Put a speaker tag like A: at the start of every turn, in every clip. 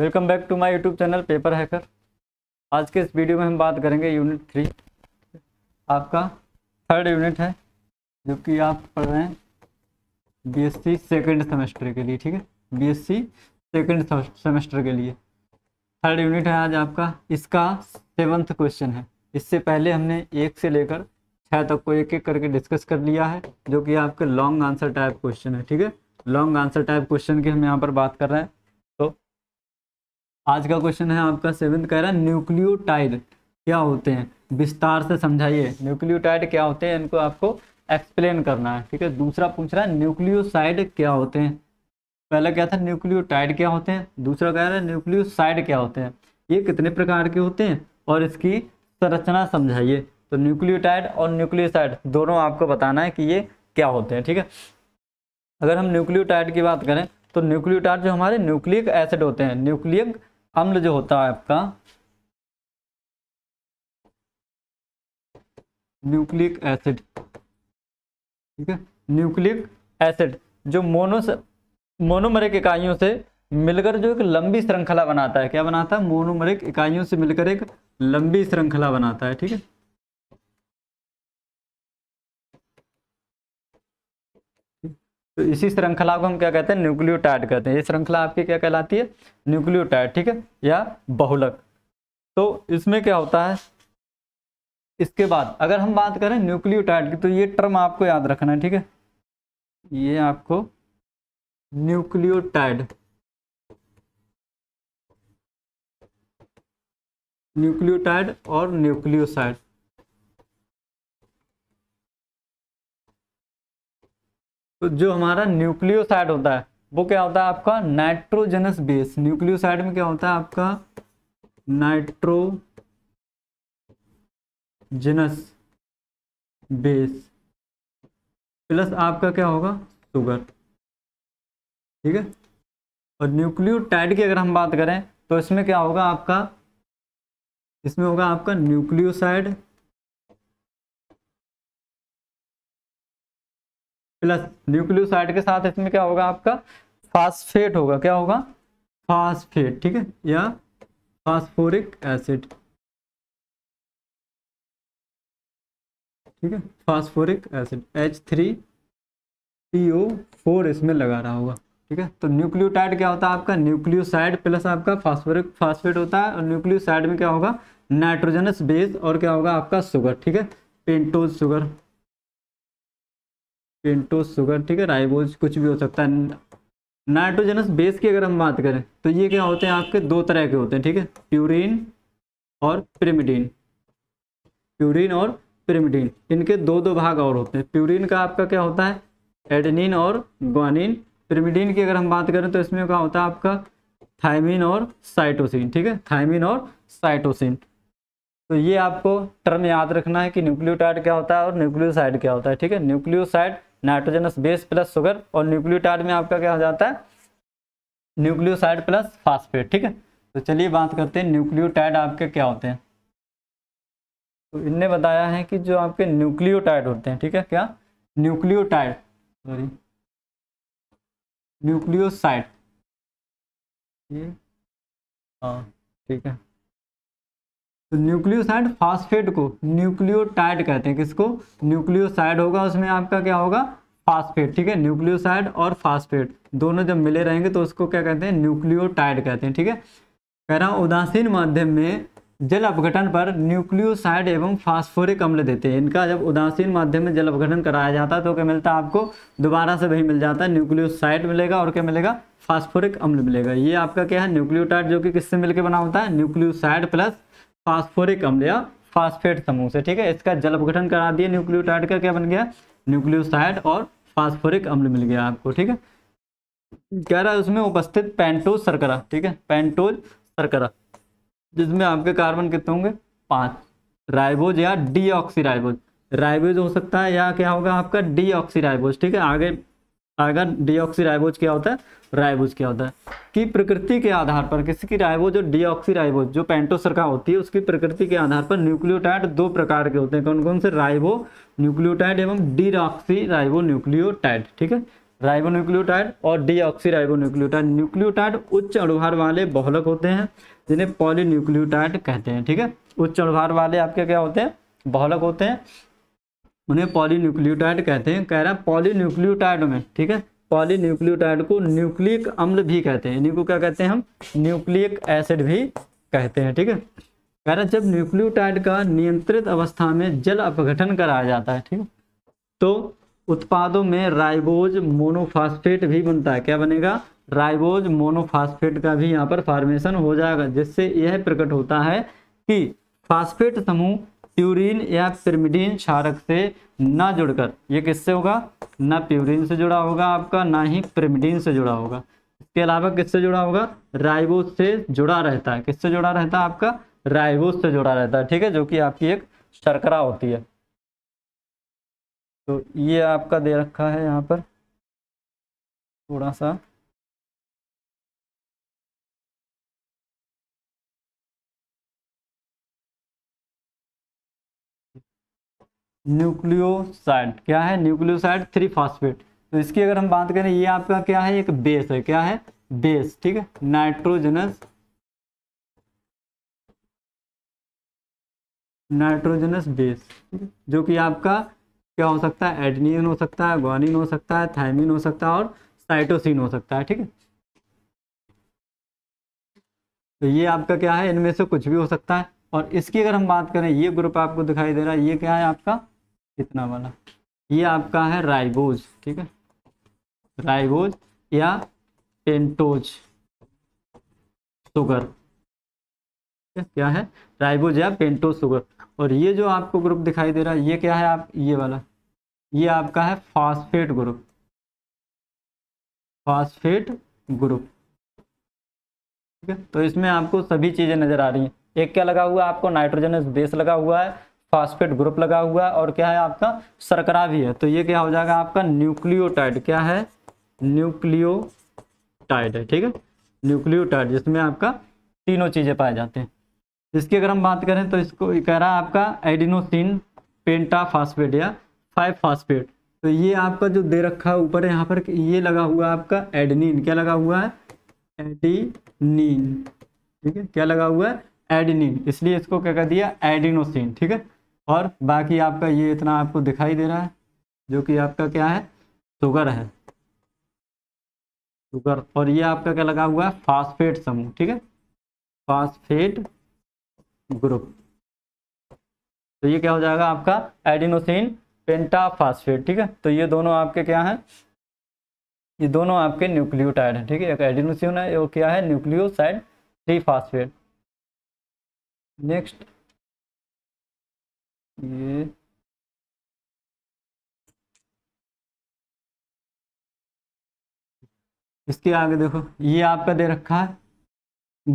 A: Welcome back to my YouTube channel Paper Hacker आज के इस वीडियो में हम बात करेंगे यूनिट थ्री आपका थर्ड यूनिट है जो कि आप पढ़ रहे हैं बीएससी सेकंड सेमेस्टर के लिए ठीक है बीएससी सेकंड सेमेस्टर के लिए थर्ड यूनिट है आज आपका इसका सेवन्थ क्वेश्चन है इससे पहले हमने एक से लेकर छः तक को एक एक करके डिस्कस कर लिया है जो कि आपके लॉन्ग आंसर टाइप क्वेश्चन है ठीक है लॉन्ग आंसर टाइप क्वेश्चन की हम यहाँ पर बात कर रहे हैं आज का क्वेश्चन है आपका सेवेंथ कह रहा है न्यूक्लियोटाइड क्या होते हैं विस्तार से समझाइए न्यूक्लियोटाइड क्या होते हैं इनको आपको एक्सप्लेन करना है ठीक है दूसरा पूछ रहा है न्यूक्लियोसाइड क्या होते हैं पहला क्या था न्यूक्लियोटाइड क्या होते हैं दूसरा कह रहा है न्यूक्लियोसाइड क्या होते हैं ये कितने प्रकार के होते हैं और इसकी संरचना समझाइए तो न्यूक्लियोटाइड और न्यूक्लियोसाइड दोनों आपको बताना है कि ये क्या होते हैं ठीक है अगर हम न्यूक्लियोटाइड की बात करें तो न्यूक्लियोटाइड जो हमारे न्यूक्लिक एसिड होते हैं न्यूक्लियक अम्ल जो होता है आपका न्यूक्लिक एसिड ठीक है न्यूक्लिक एसिड जो मोनो मोनोमरिक इकाइयों से मिलकर जो एक लंबी श्रृंखला बनाता है क्या बनाता है मोनोमरिक इकाइयों से मिलकर एक लंबी श्रृंखला बनाता है ठीक है तो इसी श्रृंखला को हम क्या कहते हैं न्यूक्लियोटाइड कहते हैं ये श्रृंखला आपकी क्या कहलाती है न्यूक्लियोटाइड ठीक है या बहुलक तो इसमें क्या होता है इसके बाद अगर हम बात करें न्यूक्लियोटाइड की तो ये टर्म आपको याद रखना है ठीक है ये आपको न्यूक्लियोटाइड
B: न्यूक्लियोटाइड और
A: न्यूक्लियोसाइड तो जो हमारा न्यूक्लियोसाइड होता है वो क्या होता है आपका नाइट्रोजनस बेस न्यूक्लियोसाइड में क्या होता है आपका नाइट्रोजनस बेस प्लस आपका क्या होगा शुगर ठीक है और न्यूक्लियोटाइड की अगर हम बात करें तो इसमें क्या होगा आपका इसमें होगा आपका न्यूक्लियोसाइड प्लस न्यूक्लियोसाइड के साथ इसमें क्या होगा आपका फास्फेट होगा क्या होगा फास्फेट ठीक है या फास्फोरिक एसिड ठीक है phosphoric acid H three P O four इसमें लगा रहा होगा ठीक है तो न्यूक्लियोटाइड क्या होता है आपका न्यूक्लियोसाइड प्लस आपका फास्फोरिक फास्फेट होता है और न्यूक्लियोसाइड में क्या होगा नाइट्रोजनस बेस और क्या होगा आपका सुगर ठीक है पेंटोज सुगर पेंटोस शुगर ठीक है राइबोज कुछ भी हो सकता है नाइट्रोजनस बेस की अगर हम बात करें तो ये क्या होते हैं आपके दो तरह के होते हैं ठीक है प्यूरिन और पिरिमिडीन प्यूरिन और पिरिमिडीन इनके दो दो भाग और होते हैं प्यूरिन का आपका क्या होता है एडनिन और ग्वानिन पिरिमिडीन की अगर हम बात करें तो इसमें क्या होता है आपका थाइमिन और साइटोसिन ठीक है थाइमिन और साइटोसिन तो ये आपको टर्म याद रखना है कि न्यूक्लियोटाइड क्या होता है और न्यूक्लियोसाइड क्या होता है ठीक है nucleoside nitrogenous base plus sugar और न्यूक्लियोटाइड में आपका क्या हो जाता है न्यूक्लियोसाइड प्लस फास्फेट ठीक है तो चलिए बात करते हैं न्यूक्लियोटाइड आपके क्या होते हैं तो इनने बताया है कि जो आपके न्यूक्लियोटाइड होते हैं ठीक है क्या न्यूक्लियोटाइड सॉरी न्यूक्लियोसाइड हाँ ठीक है तो न्यूक्लियोसाइड फास्फेट को न्यूक्लियोटाइड कहते हैं किसको न्यूक्लियोसाइड होगा उसमें आपका क्या होगा फास्फेट ठीक है न्यूक्लियोसाइड और फास्फेट दोनों जब मिले रहेंगे तो उसको क्या कहते हैं न्यूक्लियोटाइड कहते हैं ठीक है कह रहा हूँ उदासीन माध्यम में जल अपघटन पर न्यूक्लियोसाइड एवं फास्फोरिक अम्ल देते हैं इनका जब उदासीन माध्यम में जल अपघटन कराया जाता है तो क्या मिलता है आपको दोबारा से वही मिल जाता है न्यूक्लियोसाइड मिलेगा और क्या मिलेगा फास्फोरिक अम्ल मिलेगा ये आपका क्या है न्यूक्लियोटाइड जो कि किससे मिलकर बना होता है न्यूक्लियोसाइड प्लस फास्फोरिक अम्ल या फास्फेट समूह से ठीक है इसका जल अपघटन करा दिया न्यूक्लियोटाइड का क्या बन गया न्यूक्लियोसाइड और फास्फोरिक अम्ल मिल गया आपको ठीक है कह रहा है उसमें उपस्थित पेंटोज सरकरा ठीक है पेंटोज सरकरा जिसमें आपके कार्बन कितने होंगे पांच राइबोज या डी राइबोज राइबोज हो सकता है या क्या होगा आपका डी ठीक है आगे आर्गन डी राइबोज क्या होता है राइबोज क्या होता है कि प्रकृति के आधार पर किसी की राइबोज और डी राइबोज जो का होती है उसकी प्रकृति के आधार पर न्यूक्लियोटाइड दो प्रकार के होते हैं कौन कौन से राइबो न्यूक्लियोटाइड एवं डी ऑक्सी राइबो न्यूक्लियोटाइड ठीक है राइबो न्यूक्लियोटाइड और D oxy deoxyribonucleotide nucleotide उच्च अड़ुभार वाले बहुलक होते हैं जिन्हें न्यूक्लियोटाइड कहते हैं ठीक है उच्च अड़ुभार वाले आपके क्या होते हैं बहुलक होते हैं उन्हें पॉलीन्यूक्लियोटाइड कहते हैं कह रहा है पॉलीन्यूक्लियोटाइड में ठीक है पॉलीन्यूक्लियोटाइड को न्यूक्लिक अम्ल भी कहते हैं इन्हीं को क्या कहते हैं हम न्यूक्लिक एसिड भी कहते हैं ठीक है कह रहा है जब न्यूक्लियोटाइड का नियंत्रित अवस्था में जल अपघटन कराया जाता है ठीक है तो उत्पादों में राइबोज मोनोफास्फेट भी बनता है क्या बनेगा राइबोज मोनोफास्फेट का भी यहाँ पर फॉर्मेशन हो जाएगा जिससे यह प्रकट होता है कि फास्फेट समूह प्यूरिन या पिरमिडीन क्षारक से ना जुड़कर ये किससे होगा ना प्यूरिन से जुड़ा होगा आपका ना ही पिरमिडीन से जुड़ा होगा इसके अलावा किससे जुड़ा होगा राइबोस से जुड़ा रहता है किससे जुड़ा रहता है आपका राइबोस से जुड़ा रहता है ठीक है जो कि आपकी एक शर्करा होती है तो ये आपका दे रखा है
B: यहाँ पर थोड़ा सा
A: न्यूक्लियोसाइड क्या है न्यूक्लियोसाइड थ्री फॉस्फेट तो इसकी अगर हम बात करें ये आपका क्या है एक बेस है क्या है बेस ठीक है नाइट्रोजनस नाइट्रोजनस बेस जो कि आपका क्या हो सकता है एडनिन हो सकता है ग्वानिन हो सकता है थायमिन हो सकता है और साइटोसिन हो सकता है ठीक है तो ये आपका क्या है इनमें से कुछ भी हो सकता है और इसकी अगर हम बात करें ये ग्रुप आपको दिखाई दे रहा है ये क्या है आपका इतना वाला ये आपका है राइबोज ठीक है राइबोज या पेंटोज शुगर क्या है राइबोज या पेंटोज शुगर और ये जो आपको ग्रुप दिखाई दे रहा है ये क्या है आप ये वाला ये आपका है फास्फेट ग्रुप फास्फेट ग्रुप ठीक है तो इसमें आपको सभी चीज़ें नज़र आ रही हैं एक क्या लगा हुआ है आपको नाइट्रोजनस बेस लगा हुआ है फॉस्फेट ग्रुप लगा हुआ है और क्या है आपका सरकरा भी है तो ये क्या हो जाएगा आपका न्यूक्लियोटाइड क्या है न्यूक्लियोटाइड है ठीक है न्यूक्लियोटाइड जिसमें आपका तीनों चीज़ें पाए जाते हैं इसकी अगर हम बात करें तो इसको कह रहा है आपका एडिनोसिन पेंटाफास्फेट या फाइव फास्फेट तो ये आपका जो दे रखा है ऊपर यहाँ पर ये लगा हुआ है आपका एडनिन क्या लगा हुआ है एडिनिन ठीक है क्या लगा हुआ है एडिनिन इसलिए इसको क्या कर दिया एडिनोसिन ठीक है और बाकी आपका ये इतना आपको दिखाई दे रहा है जो कि आपका क्या है शुगर है शुगर और ये आपका क्या लगा हुआ है फास्फेट समूह ठीक है फास्फेट ग्रुप तो ये क्या हो जाएगा आपका एडिनोसिन पेंटाफास्फेट ठीक है तो ये दोनों आपके क्या हैं ये दोनों आपके न्यूक्लियोटाइड हैं ठीक है एक एडिनोसिन है वो क्या है न्यूक्लियोसाइड थ्री फास्फेट नेक्स्ट ये इसके आगे देखो ये आपका दे रखा है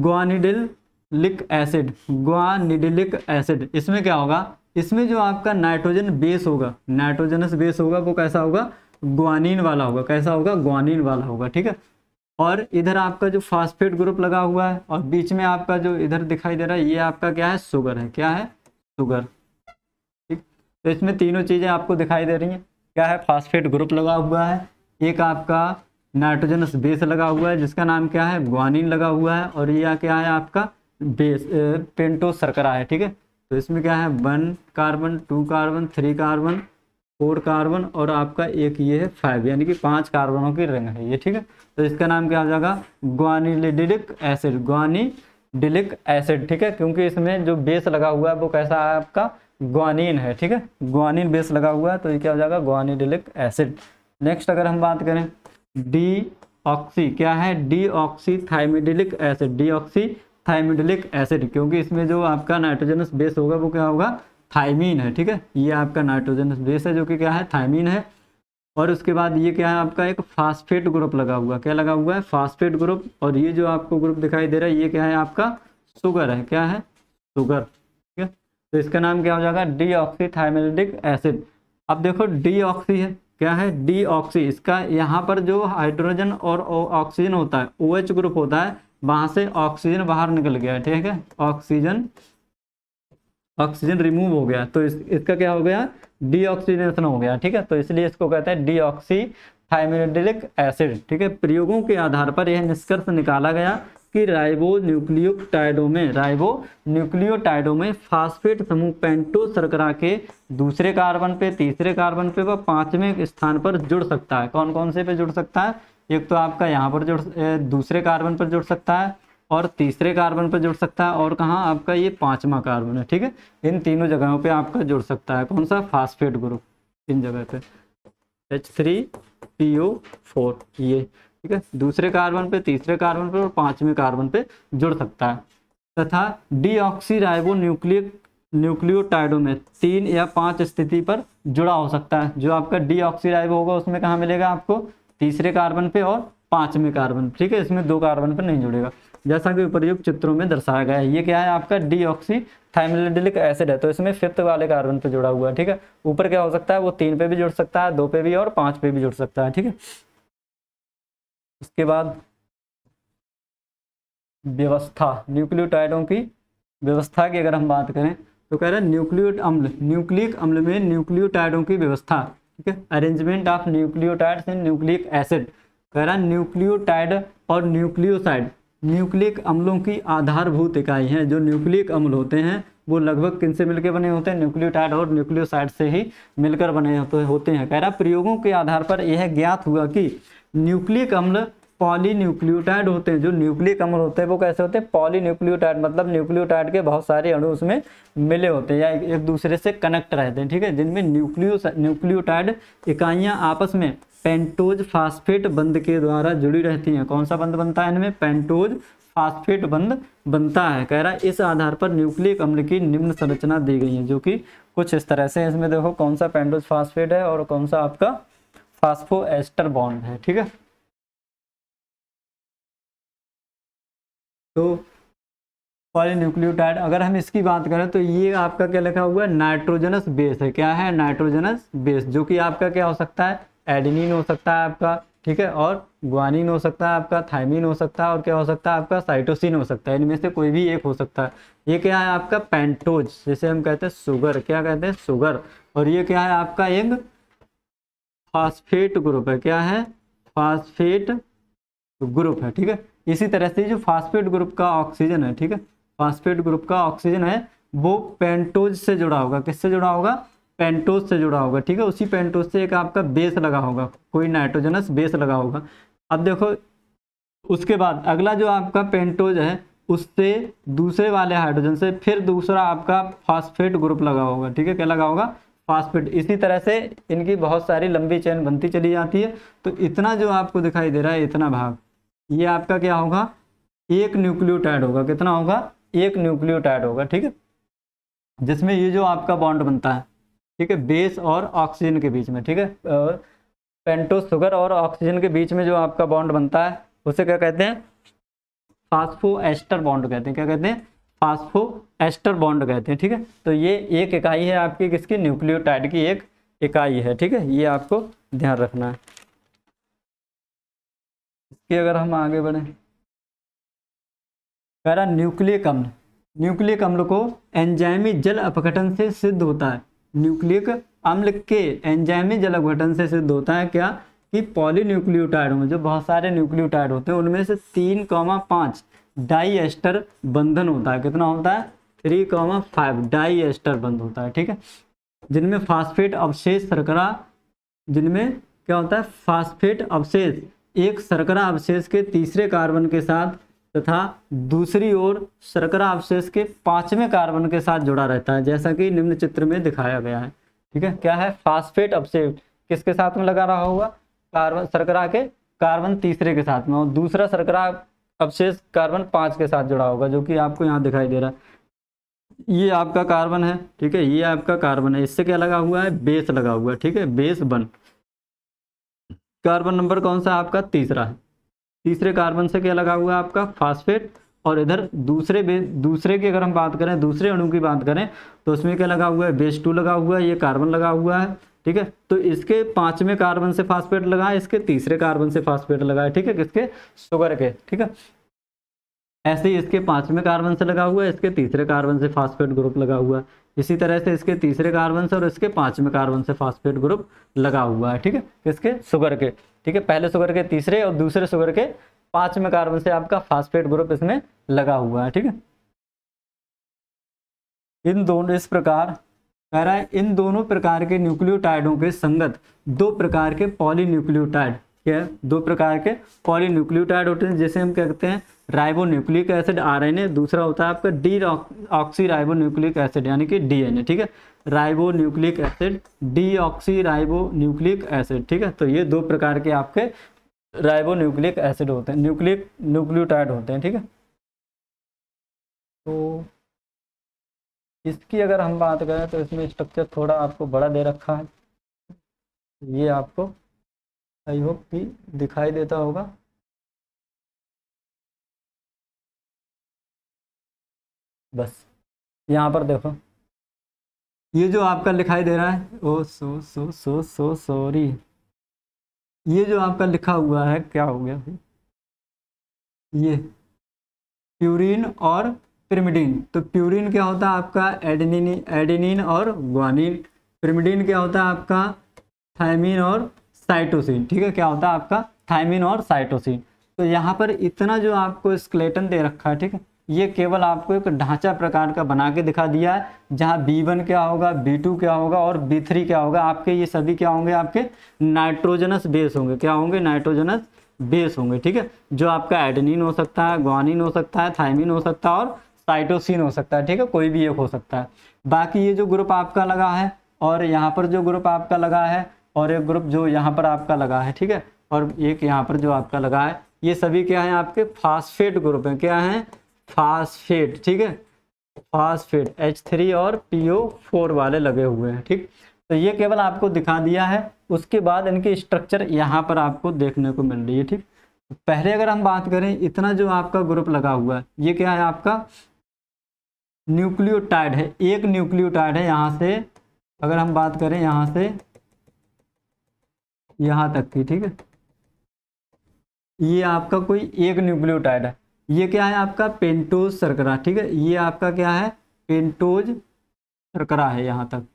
A: ग्वानिडिल लिक एसिड ग्वानिडिलिक एसिड इसमें क्या होगा इसमें जो आपका नाइट्रोजन बेस होगा नाइट्रोजनस बेस होगा वो कैसा होगा ग्वानिन वाला होगा कैसा होगा ग्वानिन वाला होगा ठीक है और इधर आपका जो फास्फेट ग्रुप लगा हुआ है और बीच में आपका जो इधर दिखाई दे रहा है ये आपका क्या है शुगर है क्या है शुगर ठीक तो इसमें तीनों चीज़ें आपको दिखाई दे रही हैं क्या है फास्फेट ग्रुप लगा हुआ है एक आपका नाइट्रोजनस बेस लगा हुआ है जिसका नाम क्या है ग्वानिन लगा हुआ है और यह क्या है आपका बेस पेंटो सरकरा है ठीक है तो इसमें क्या है one carbon two carbon three carbon four carbon और आपका एक ये है फाइव यानी कि पांच कार्बनों की रिंग है ये ठीक है तो इसका नाम क्या हो जाएगा ग्वानिलिडिक एसिड ग्वानिडिलिक एसिड ठीक है क्योंकि इसमें जो बेस लगा हुआ है वो कैसा है आपका ग्वानिन है ठीक है ग्वानिन बेस लगा हुआ है तो ये क्या हो जाएगा ग्वानिडिलिक एसिड नेक्स्ट अगर हम बात करें डी ऑक्सी क्या है deoxy thymidylic acid deoxy thymidylic acid क्योंकि इसमें जो आपका नाइट्रोजनस बेस होगा वो क्या होगा थाइमीन है ठीक है ये आपका नाइट्रोजन बेस है जो कि क्या है थाइमीन है और उसके बाद ये क्या है आपका एक फास्फेट ग्रुप लगा हुआ क्या लगा हुआ है फास्फेट ग्रुप और ये जो आपको ग्रुप दिखाई दे रहा है ये क्या है आपका शुगर है क्या है शुगर ठीक है तो इसका नाम क्या हो जाएगा डीऑक्सीथाइमेलिडिक एसिड अब देखो ऑक्सी है क्या है ऑक्सी इसका यहाँ पर जो हाइड्रोजन और ऑक्सीजन होता है ओ OH ग्रुप होता है वहाँ से ऑक्सीजन बाहर निकल गया है ठीक है ऑक्सीजन ऑक्सीजन रिमूव हो गया तो इस, इसका क्या हो गया डीऑक्सीजनेशन हो गया ठीक है तो इसलिए इसको कहते हैं डीऑक्सी एसिड ठीक है प्रयोगों के आधार पर यह निष्कर्ष निकाला गया कि राइबो न्यूक्लियोटाइडो में राइबो न्यूक्लियोटाइडो में फास्फेट समूह पेंटो सरकरा के दूसरे कार्बन पे तीसरे कार्बन पे व पांचवें स्थान पर जुड़ सकता है कौन कौन से पे जुड़ सकता है एक तो आपका यहाँ पर जुड़ दूसरे कार्बन पर जुड़ सकता है और तीसरे कार्बन पर जुड़ सकता है और कहाँ आपका ये पाँचवा कार्बन है ठीक है इन तीनों जगहों पे आपका जुड़ सकता है कौन सा फास्फेट ग्रुप इन जगह पे H three P O four ये ठीक है दूसरे कार्बन पे तीसरे कार्बन पे और पांचवें कार्बन पे जुड़ सकता है तथा डी राइबो न्यूक्लियर न्यूक्लियोटाइडो में तीन या पांच स्थिति पर जुड़ा हो सकता है जो आपका डी डीऑक्सीराइबो होगा उसमें कहाँ मिलेगा आपको तीसरे कार्बन पे और पांचवें कार्बन ठीक है इसमें दो कार्बन पर नहीं जुड़ेगा जैसा कि उपरयुक्त चित्रों में दर्शाया गया है ये क्या है आपका ऑक्सी थाइमिलिक एसिड है तो इसमें फिफ्थ वाले कार्बन पे जुड़ा हुआ है ठीक है ऊपर क्या हो सकता है वो तीन पे भी जुड़ सकता है दो पे भी और पांच पे भी जुड़ सकता है ठीक है उसके बाद व्यवस्था न्यूक्लियोटाइडों की व्यवस्था की अगर हम बात करें तो कह रहे हैं न्यूक्लियोट अम्ल न्यूक्लिक अम्ल में न्यूक्लियोटाइडों की व्यवस्था ठीक है arrangement of nucleotides in nucleic acid कह रहा है न्यूक्लियोटाइड और न्यूक्लियोसाइड न्यूक्लिक अम्लों की आधारभूत इकाई हैं जो न्यूक्लिक अम्ल होते हैं वो लगभग किन से मिलकर बने होते हैं न्यूक्लियोटाइड और न्यूक्लियोसाइड से ही मिलकर बने होते हैं कह रहा प्रयोगों के आधार पर यह ज्ञात हुआ कि न्यूक्लिक अम्ल पॉलीन्यूक्लियोटाइड होते हैं जो न्यूक्लिक अमल होते हैं वो कैसे होते हैं पॉलीन्यूक्लियोटाइड मतलब न्यूक्लियोटाइड के बहुत सारे अणु उसमें मिले होते हैं या एक दूसरे से कनेक्ट रहते हैं ठीक है जिनमें न्यूक्लियो न्यूक्लियोटाइड इकाइयाँ आपस में पेंटोज फास्फेट बंद के द्वारा जुड़ी रहती हैं कौन सा बंद बनता है इनमें पेंटोज फास्फेट बंद बनता है कह रहा है इस आधार पर न्यूक्लिक अम्ल की निम्न संरचना दी गई है जो कि कुछ इस तरह से इसमें देखो कौन सा पेंटोज फास्फेट है और कौन सा आपका फास्फो एस्टर बॉन्ड है ठीक है तो पॉलीन्यूक्लियोटाइड अगर हम इसकी बात करें तो ये आपका क्या लिखा हुआ है नाइट्रोजनस बेस है क्या है नाइट्रोजनस बेस जो कि आपका क्या हो सकता है एडिनिन हो सकता है आपका ठीक है और ग्वानिन हो सकता है आपका थाइमिन हो सकता है और क्या हो सकता है आपका साइटोसिन हो सकता है इनमें से कोई भी एक हो सकता है ये क्या है आपका पेंटोज जिसे हम कहते हैं शुगर क्या कहते हैं शुगर और ये क्या है आपका एक फास्फेट ग्रुप है क्या है फास्फेट ग्रुप है ठीक है इसी तरह से जो फास्फेट ग्रुप का ऑक्सीजन है ठीक है फास्फेट ग्रुप का ऑक्सीजन है वो पेंटोज से जुड़ा होगा किससे जुड़ा होगा पेंटोज से जुड़ा होगा ठीक है उसी पेंटोज से एक आपका बेस लगा होगा कोई नाइट्रोजनस बेस लगा होगा अब देखो उसके बाद अगला जो आपका पेंटोज है उससे दूसरे वाले हाइड्रोजन से फिर दूसरा आपका फास्फेट ग्रुप लगा होगा ठीक है क्या लगा होगा फास्फेट इसी तरह से इनकी बहुत सारी लंबी चेन बनती चली जाती है तो इतना जो आपको दिखाई दे रहा है इतना भाग ये आपका क्या होगा एक न्यूक्लियोटाइड होगा कितना होगा एक न्यूक्लियोटाइड होगा ठीक है जिसमें ये जो आपका बॉन्ड बनता है ठीक है बेस और ऑक्सीजन के बीच में ठीक है पेंटो शुगर और ऑक्सीजन के बीच में जो आपका बॉन्ड बनता है उसे क्या कहते हैं फास्फो एस्टर बॉन्ड कहते हैं क्या कहते हैं फास्फो एस्टर बॉन्ड कहते हैं ठीक है तो ये एक इकाई है आपकी किसकी न्यूक्लियोटाइड की एक इकाई है ठीक है ये आपको ध्यान रखना है कि अगर हम आगे बढ़ें कह रहा न्यूक्लियक अम्ल न्यूक्लियक अम्ल को एंजाइमी जल अपघटन से सिद्ध होता है न्यूक्लियक अम्ल के एंजाइमी जल अपघटन से सिद्ध होता है क्या कि पॉलीन्यूक्लियोटाइड में जो बहुत सारे न्यूक्लियोटाइड होते हैं उनमें से तीन कौमा पाँच डाइएस्टर बंधन होता है कितना होता है थ्री कॉमा फाइव डाइएस्टर बंध होता है ठीक है जिनमें फास्फेट अवशेष सरकरा जिनमें क्या होता है फास्फेट अवशेष एक शर्करा अवशेष के तीसरे कार्बन के साथ तथा दूसरी ओर शर्करा अवशेष के पांचवें कार्बन के साथ जुड़ा रहता है जैसा कि निम्न चित्र में दिखाया गया है ठीक है क्या है फास्फेट अवशेष किसके साथ में लगा रहा होगा कार्बन शर्करा के कार्बन तीसरे के साथ में और दूसरा शर्करा अवशेष कार्बन पांच के साथ जुड़ा होगा जो कि आपको यहाँ दिखाई दे रहा है ये आपका कार्बन है ठीक है ये आपका कार्बन है इससे क्या लगा हुआ है बेस लगा हुआ है ठीक है बेस बन कार्बन नंबर कौन सा आपका तीसरा है तीसरे कार्बन से क्या लगा हुआ है आपका फास्फेट और इधर दूसरे दूसरे की अगर हम बात करें दूसरे अणु की बात करें तो उसमें क्या लगा हुआ है बेस टू लगा हुआ है ये कार्बन लगा हुआ है ठीक है तो इसके पांचवें कार्बन से फास्फेट लगा है इसके तीसरे कार्बन से फास्फेट लगा है ठीक है किसके शुगर के ठीक है ऐसे ही इसके पांचवें कार्बन से लगा हुआ है इसके तीसरे कार्बन से फास्फेट ग्रुप लगा हुआ है इसी तरह से इसके तीसरे कार्बन से और इसके पांचवें कार्बन से फास्फेट ग्रुप लगा हुआ है ठीक है इसके शुगर के ठीक है पहले शुगर के तीसरे और दूसरे शुगर के पांचवें कार्बन से आपका फास्फेट ग्रुप इसमें लगा हुआ है ठीक है इन दोनों इस प्रकार कह रहा है इन दोनों प्रकार के न्यूक्लियोटाइडों के संगत दो प्रकार के पॉली न्यूक्लियोटाइड क्या दो प्रकार के पॉली न्यूक्लियोटाइड होते हैं जिसे हम कहते हैं राइबोन्यूक्लिक एसिड आरएनए दूसरा होता है आपका D oxy deoxyribonucleic acid यानी कि डीएनए ठीक है nucleic acid D oxy deoxyribonucleic acid ठीक है तो ये दो प्रकार के आपके राइबो न्यूक्लिक एसिड होते हैं न्यूक्लिक न्यूक्लियोटाइड होते हैं ठीक है तो इसकी अगर हम बात करें तो
B: इसमें स्ट्रक्चर थोड़ा आपको बड़ा दे रखा है ये आपको आई होप कि दिखाई देता होगा बस यहाँ पर देखो
A: ये जो आपका लिखाई दे रहा है ओ सो सो सो सो सॉरी ये जो आपका लिखा हुआ है क्या हो गया भाई ये प्यूरिन और पिरिमिडीन तो प्यूरिन क्या होता है आपका एडिनिन एडिनिन और ग्वानिन पिरिमिडीन क्या होता है आपका थायमिन और साइटोसिन ठीक है क्या होता है आपका थायमिन और साइटोसिन तो यहाँ पर इतना जो आपको स्केलेटन दे रखा है ठीक है ये केवल आपको एक ढांचा प्रकार का बना के दिखा दिया है जहाँ B1 क्या होगा B2 क्या होगा और B3 क्या होगा आपके ये सभी क्या होंगे आपके नाइट्रोजनस बेस होंगे क्या होंगे नाइट्रोजनस बेस होंगे ठीक है जो आपका एडनिन हो सकता है ग्वानिन हो सकता है थाइमिन हो सकता है और साइटोसिन हो सकता है ठीक है कोई भी एक हो सकता है बाकी ये जो ग्रुप आपका लगा है और यहाँ पर जो ग्रुप आपका लगा है और एक ग्रुप जो यहाँ पर आपका लगा है ठीक है और एक यहाँ पर जो आपका लगा है ये सभी क्या है आपके फास्फेट ग्रुप हैं क्या हैं फास्फेट ठीक है फास्फेट थ्री और फोर वाले लगे हुए हैं ठीक तो ये केवल आपको दिखा दिया है उसके बाद इनकी स्ट्रक्चर यहाँ पर आपको देखने को मिल रही है ठीक पहले अगर हम बात करें इतना जो आपका ग्रुप लगा हुआ है ये क्या है आपका न्यूक्लियोटाइड है एक न्यूक्लियोटाइड है यहाँ से अगर हम बात करें यहाँ से यहाँ तक की ठीक है ये आपका कोई एक न्यूक्लियोटाइड है ये क्या है आपका पेंटोज सरकरा ठीक है ये आपका क्या है पेंटोज सरकरा है यहाँ तक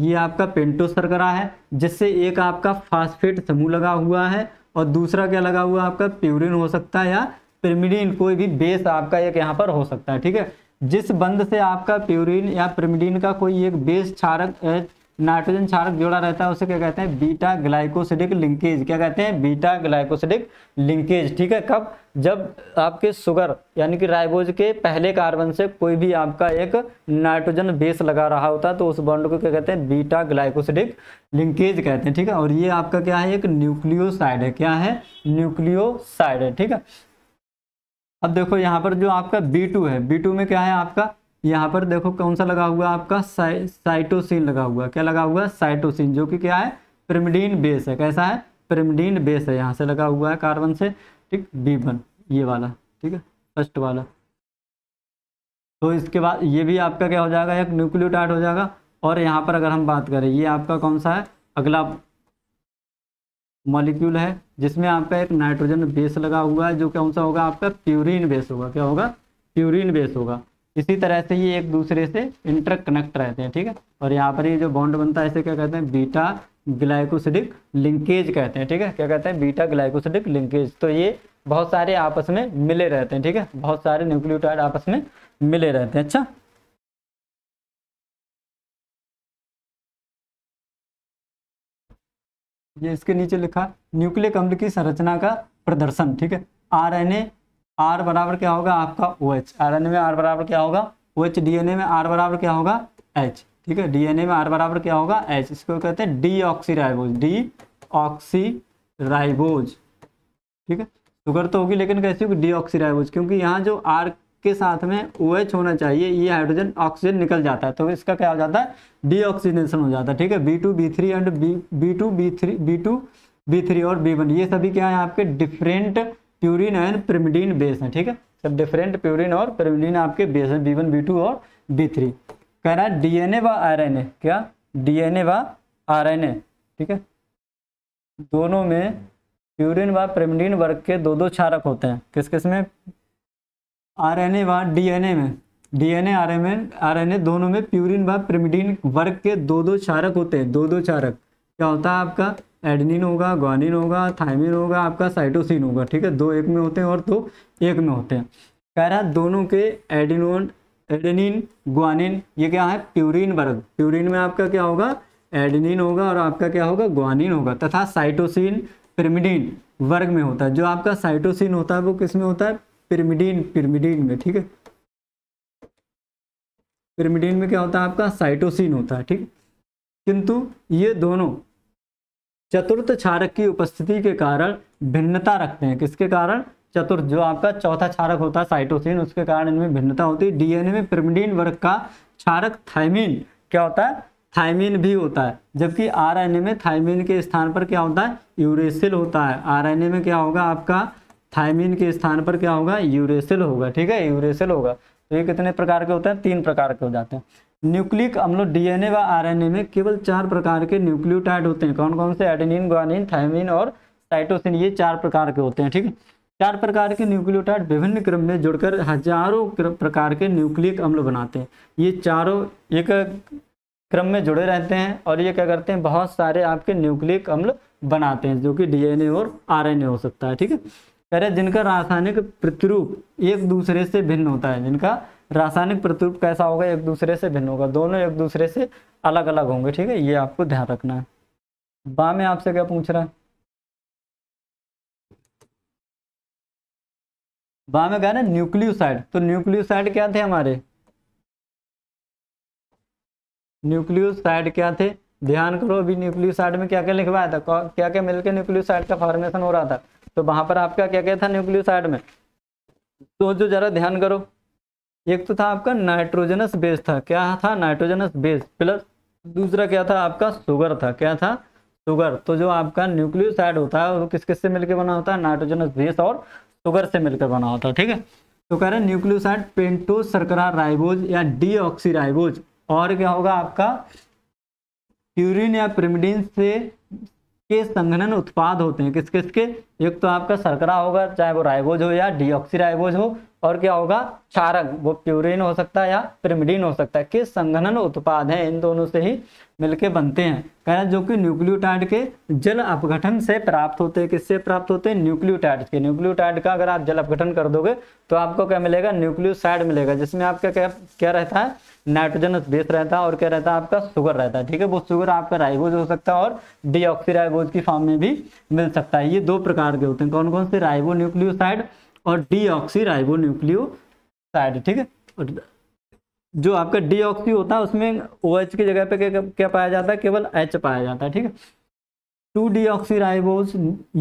A: ये आपका पेंटोज सरकरा है जिससे एक आपका फास्फेट समूह लगा हुआ है और दूसरा क्या लगा हुआ आपका प्यूरिन हो सकता है या प्रिमिडिन कोई भी बेस आपका एक यहाँ पर हो सकता है ठीक है जिस बंद से आपका प्यूरिन या प्रिमिडिन का कोई एक बेस क्षारक नाइट्रोजन क्षारक जोड़ा रहता है उसे क्या कहते हैं बीटा ग्लाइकोसिडिक लिंकेज क्या कहते हैं बीटा ग्लाइकोसिडिक लिंकेज ठीक है कब जब आपके शुगर यानी कि राइबोज के पहले कार्बन से कोई भी आपका एक नाइट्रोजन बेस लगा रहा होता है तो उस बॉन्ड को क्या कहते हैं बीटा ग्लाइकोसिडिक लिंकेज कहते हैं ठीक है और ये आपका क्या है एक न्यूक्लियोसाइड है क्या है न्यूक्लियोसाइड है ठीक है अब देखो यहाँ पर जो आपका बी टू है बी टू में क्या है आपका यहाँ पर देखो कौन सा लगा हुआ आपका साइ साइटोसिन लगा हुआ क्या लगा हुआ साइटोसिन जो कि क्या है प्रिमडीन बेस है कैसा है प्रेमडीन बेस है यहाँ से लगा हुआ है कार्बन से ठीक बी वन ये वाला ठीक है फर्स्ट वाला तो इसके बाद ये भी आपका क्या हो जाएगा एक न्यूक्लियोटाइड हो जाएगा और यहाँ पर अगर हम बात करें ये आपका कौन सा है अगला मॉलिक्यूल है जिसमें आपका एक नाइट्रोजन बेस लगा हुआ है जो कौन सा होगा आपका प्यूरिन बेस होगा क्या होगा प्यूरिन बेस होगा इसी तरह से ये एक दूसरे से इंटरकनेक्ट रहते हैं ठीक है और यहाँ पर ये जो बॉन्ड बनता है इसे क्या कहते हैं बीटा ग्लाइकोसिडिक लिंकेज कहते हैं ठीक है क्या कहते हैं बीटा ग्लाइकोसिडिक लिंकेज तो ये बहुत सारे आपस में मिले रहते हैं ठीक है बहुत सारे न्यूक्लियोटाइड आपस में मिले रहते हैं अच्छा ये इसके नीचे लिखा न्यूक्लियर अम्ल की संरचना का प्रदर्शन ठीक है आरएनए आर बराबर क्या होगा आपका ओ एच आर एन में आर बराबर क्या होगा O H D N A में आर बराबर क्या होगा एच ठीक है डीएनए में आर बराबर क्या होगा एच इसको कहते हैं डी राइबोज डी राइबोज ठीक है शुगर तो होगी लेकिन कैसी होगी डी ऑक्सीराइबोज क्योंकि यहाँ जो आर के साथ में ओ एच होना चाहिए ये हाइड्रोजन ऑक्सीजन निकल जाता है तो इसका क्या हो जाता है डी ऑक्सीजनेशन हो जाता है ठीक है B two B three and B B two B three B two B three और बी वन ये सभी क्या है आपके different purine and pyrimidine base हैं ठीक है सब डिफरेंट प्यूरिन और प्रिमिडीन आपके बेस हैं बी वन बी टू और बी थ्री कह रहा है डी एन ए व आर एन ए क्या डी एन ए व आर एन ए ठीक है दोनों में प्यूरिन व प्रिमिडीन वर्ग के दो दो क्षारक होते हैं किस किस में आर एन ए व डी एन ए में D N N A R R N A दोनों में प्यूरिन व प्रिमिडीन वर्ग के दो दो क्षारक होते हैं दो दो क्षारक क्या होता है आपका एडनिन होगा ग्वानिन होगा थाइमिन होगा आपका साइटोसिन होगा ठीक है दो एक में होते हैं और दो एक में होते हैं कह रहा है दोनों के एडिनोन एडनिन ग्वानिन ये क्या है प्यूरिन वर्ग प्यूरिन में आपका क्या होगा एडनिन होगा और आपका क्या होगा ग्वानिन होगा तथा साइटोसिन पिरमिडिन वर्ग में होता है जो आपका साइटोसिन होता है वो किस में होता है पिरमिडिन पिरमिडिन में ठीक है पिरमिडिन में क्या होता है आपका साइटोसिन होता है ठीक किंतु ये दोनों चतुर्थ क्षारक की उपस्थिति के कारण भिन्नता रखते हैं किसके कारण चतुर्थ जो आपका चौथा क्षारक होता है साइटोसिन उसके कारण इनमें भिन्नता होती है डीएनए में पिरिमिडीन वर्ग का क्षारक थाइमिन क्या होता है थाइमिन भी होता है जबकि आरएनए में थाइमिन के स्थान पर क्या होता है यूरेसिल होता है आरएनए में क्या होगा आपका थाइमिन के स्थान पर क्या होगा यूरेसिल होगा ठीक है यूरेसिल होगा तो ये कितने प्रकार के होते हैं तीन प्रकार के हो जाते हैं न्यूक्लिक अम्ल डीएनए व आरएनए में केवल चार प्रकार के न्यूक्लियोटाइड होते हैं कौन कौन से एडेनिन ग्वानिन थायमिन और साइटोसिन ये चार प्रकार के होते हैं ठीक है चार प्रकार के न्यूक्लियोटाइड विभिन्न क्रम में जुड़कर हजारों प्रकार के न्यूक्लिक अम्ल बनाते हैं ये चारों एक क्रम में जुड़े रहते हैं और ये क्या करते हैं बहुत सारे आपके न्यूक्लिक अम्ल बनाते हैं जो कि डीएनए और आरएनए हो सकता है ठीक है कह रहे जिनका रासायनिक प्रतिरूप एक दूसरे से भिन्न होता है जिनका रासायनिक प्रतिरूप कैसा होगा एक दूसरे से भिन्न होगा दोनों एक दूसरे से अलग अलग होंगे ठीक है ये आपको ध्यान रखना है बा में आपसे क्या पूछ रहा है बा में गया न्यूक्लियोसाइड तो न्यूक्लियोसाइड क्या थे हमारे न्यूक्लियोसाइड क्या थे ध्यान करो अभी न्यूक्लियोसाइड में क्या क्या लिखवाया था क्या क्या मिलकर न्यूक्लियोसाइड का फॉर्मेशन हो रहा था तो वहां पर आपका क्या क्या था न्यूक्लियोसाइड में तो जो जरा ध्यान करो एक तो था आपका नाइट्रोजनस बेस था क्या था नाइट्रोजनस बेस प्लस दूसरा क्या था आपका शुगर था क्या था शुगर तो जो आपका न्यूक्लियोसाइड होता है वो किस किस से मिलकर बना होता है नाइट्रोजनस बेस और सुगर से मिलकर बना होता है ठीक है तो कह रहे हैं न्यूक्लियोसाइड पेंटो सरकरा राइबोज या डी राइबोज और क्या होगा आपका प्यूरिन या प्रिमिडिन से के संघनन उत्पाद होते हैं किस किस के एक तो आपका सरकरा होगा चाहे वो राइबोज हो या ऑक्सी राइबोज हो और क्या होगा क्षारक वो प्यूरिन हो सकता है या प्रिमिडिन हो सकता है किस संघनन उत्पाद है इन दोनों से ही मिलके बनते हैं कहना जो कि न्यूक्लियोटाइड के जल अपघटन से प्राप्त होते हैं किससे प्राप्त होते हैं न्यूक्लियोटाइड के न्यूक्लियोटाइड का अगर आप जल अपघटन कर दोगे तो आपको क्या मिलेगा न्यूक्लियोसाइड मिलेगा जिसमें आपका क्या क्या रहता है नाइट्रोजनस बेस रहता है और क्या रहता है आपका शुगर रहता है ठीक है वो शुगर आपका राइबोज हो सकता है और डीऑक्सीराइबोज की फॉर्म में भी मिल सकता है ये दो प्रकार के होते हैं कौन कौन से राइबो न्यूक्लियोसाइड और डी ऑक्सी राइबो न्यूक्लियोसाइड ठीक है और जो आपका डी ऑक्सी होता है उसमें ओ OH की जगह पे क्या, क्या पाया जाता है केवल एच पाया जाता है ठीक है टू डी ऑक्सी राइबोज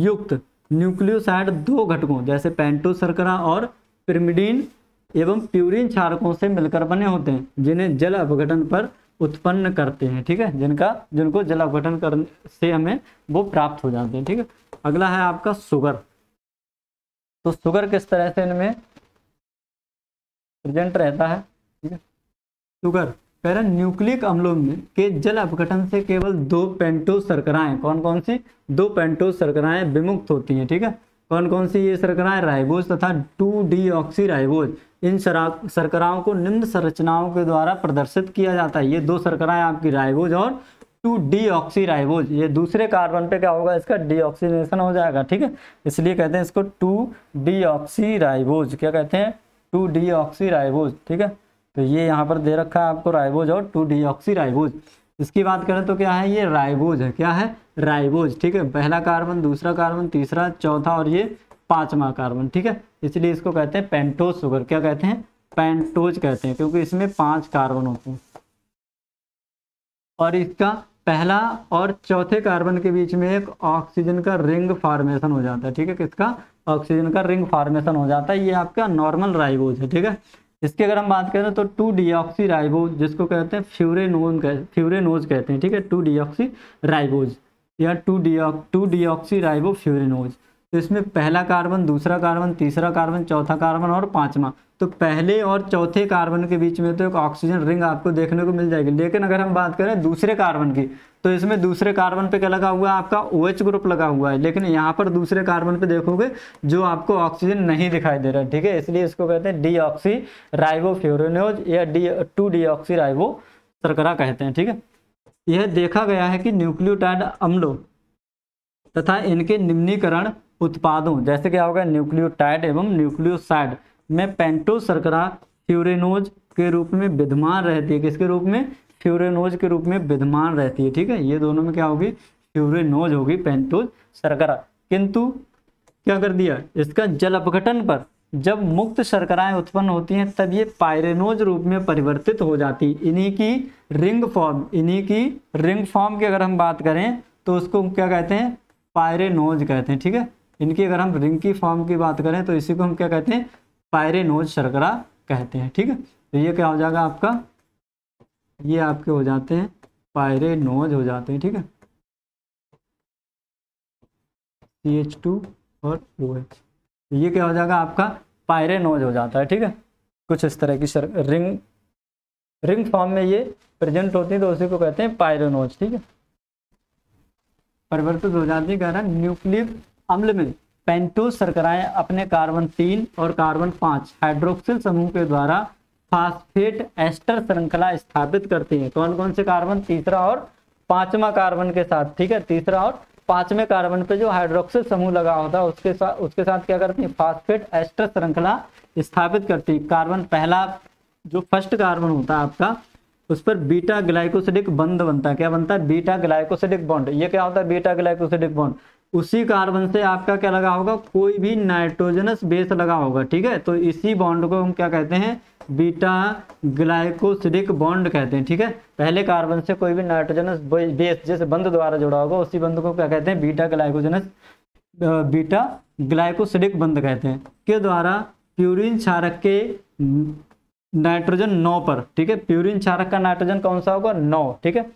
A: युक्त न्यूक्लियोसाइड दो घटकों जैसे पेंटो सरकरा और पिरमिडीन एवं प्यूरिन क्षारकों से मिलकर बने होते हैं जिन्हें जल अपघटन पर उत्पन्न करते हैं ठीक है जिनका जिनको जल अपघटन करने से हमें वो प्राप्त हो जाते हैं ठीक है अगला है आपका सुगर तो शुगर किस तरह से इनमें प्रेजेंट रहता है ठीक है शुगर कह रहे न्यूक्लिक अम्लों में के जल अपघटन से केवल दो पेंटो सरकराएं कौन कौन सी दो पेंटो सरकराएं विमुक्त होती हैं ठीक है कौन कौन सी ये सरकराएं राइबोज तथा टू डी ऑक्सी राइबोज इन सरकराओं को निम्न संरचनाओं के द्वारा प्रदर्शित किया जाता है ये दो सरकराएं आपकी राइबोज और टू डीऑक्सीराइबोज ये दूसरे कार्बन पे क्या होगा इसका डी हो जाएगा ठीक है इसलिए कहते हैं इसको टू डीऑक्सीराइबोज क्या कहते हैं टू डीऑक्सीराइबोज ठीक है तो ये यहाँ पर दे रखा है आपको राइबोज और टू डीऑक्सीराइबोज इसकी बात करें तो क्या है ये राइबोज है क्या है राइबोज ठीक है पहला कार्बन दूसरा कार्बन तीसरा चौथा और ये पांचवा कार्बन ठीक है इसलिए इसको कहते हैं पेंटोज शुगर क्या कहते हैं पेंटोज कहते हैं क्योंकि इसमें पांच कार्बन होते हैं और इसका पहला और चौथे कार्बन के बीच में एक ऑक्सीजन का रिंग फार्मेशन हो जाता है ठीक है किसका ऑक्सीजन का रिंग फॉर्मेशन हो जाता है ये आपका नॉर्मल राइबोज है ठीक है इसकी अगर हम बात करें तो टू डीऑक्सी राइबोज जिसको कहते हैं फ्यूरेनोज कह, फ्यूरेनोज कहते हैं ठीक है टू डीऑक्सी राइबोज या two D two deoxyribofuranose तो इसमें पहला कार्बन दूसरा कार्बन तीसरा कार्बन चौथा कार्बन और पांचवा तो पहले और चौथे कार्बन के बीच में तो एक ऑक्सीजन रिंग आपको देखने को मिल जाएगी लेकिन अगर हम बात करें दूसरे कार्बन की तो इसमें दूसरे कार्बन पे क्या लगा हुआ है आपका ओ OH ग्रुप लगा हुआ है लेकिन यहाँ पर दूसरे कार्बन पे देखोगे जो आपको ऑक्सीजन नहीं दिखाई दे रहा है ठीक है इसलिए इसको कहते हैं डी ऑक्सी राइबोफ्योरोनोज या D two D oxy ribo सरकरा कहते हैं ठीक है यह देखा गया है कि न्यूक्लियोटाइड अम्लो तथा इनके निम्नीकरण उत्पादों जैसे क्या होगा न्यूक्लियोटाइड एवं न्यूक्लियोसाइड में पेंटो सरकरा फ्यूरेनोज के रूप में विद्यमान रहती है किसके रूप में फ्यूरेनोज के रूप में विद्यमान रहती है ठीक है ये दोनों में क्या होगी फ्यूरेनोज होगी पेंटोज शर्करा किंतु क्या कर दिया इसका जल अपघटन पर जब मुक्त शर्कराएं उत्पन्न होती हैं तब ये पायरेनोज रूप में परिवर्तित हो जाती इन्हीं की रिंग फॉर्म इन्हीं की रिंग फॉर्म की अगर हम बात करें तो उसको क्या कहते हैं पायरेनोज कहते हैं ठीक है इनकी अगर हम रिंग की फॉर्म की बात करें तो इसी को हम क्या कहते हैं पायरेनोज शर्करा कहते हैं ठीक है तो ये क्या हो जाएगा आपका ये आपके हो जाते हैं पायरेनोज हो जाते हैं ठीक है सी एच टू और ओ एच तो ये क्या हो जाएगा आपका पायरेनोज हो जाता है ठीक है कुछ इस तरह की रिंग रिंग फॉर्म में ये प्रेजेंट होती है तो उसी को कहते हैं पायरेनोज ठीक है परिवर्तित हो जाती है कह रहा है न्यूक्लियर अम्ल में पेंटोस सरकराएं अपने कार्बन तीन और कार्बन पांच हाइड्रोक्सिल समूह के द्वारा फास्फेट एस्टर श्रृंखला स्थापित करती हैं कौन कौन से कार्बन तीसरा और पांचवा कार्बन के साथ ठीक है तीसरा और पांचवें कार्बन पे जो हाइड्रोक्सिल समूह लगा होता है उसके साथ उसके साथ क्या करती है फास्फेट एस्टर श्रृंखला स्थापित करती है कार्बन पहला जो फर्स्ट कार्बन होता है आपका उस पर बीटा ग्लाइकोसिडिक बंद बनता है क्या बनता है बीटा ग्लाइकोसिडिक बॉन्ड ये क्या होता है बीटा ग्लाइकोसिडिक बॉन्ड उसी कार्बन से आपका क्या लगा होगा कोई भी नाइट्रोजनस बेस लगा होगा ठीक है तो इसी बॉन्ड को हम क्या कहते हैं बीटा ग्लाइकोसिडिक बॉन्ड कहते हैं ठीक है पहले कार्बन से कोई भी नाइट्रोजनस बेस जैसे बंद द्वारा जुड़ा होगा उसी बंद को क्या कहते हैं बीटा ग्लाइकोजनस बीटा ग्लाइकोसिडिक बंद कहते हैं के द्वारा प्यूरिन क्षारक के नाइट्रोजन नौ पर ठीक है प्यूरिन क्षारक का नाइट्रोजन कौन सा होगा नौ ठीक है